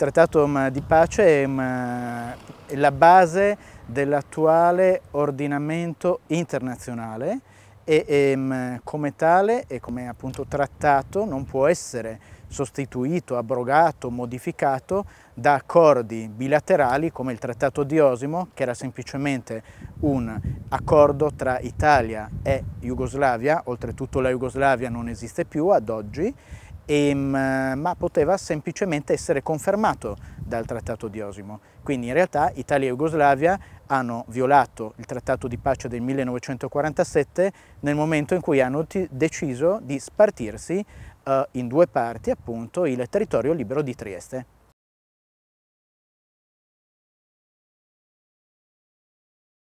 Il trattato di pace è la base dell'attuale ordinamento internazionale e come tale e come appunto trattato non può essere sostituito, abrogato, modificato da accordi bilaterali come il Trattato di Osimo, che era semplicemente un accordo tra Italia e Jugoslavia, oltretutto la Jugoslavia non esiste più ad oggi, Ehm, ma poteva semplicemente essere confermato dal Trattato di Osimo. Quindi in realtà Italia e Jugoslavia hanno violato il Trattato di pace del 1947 nel momento in cui hanno deciso di spartirsi eh, in due parti appunto il territorio libero di Trieste.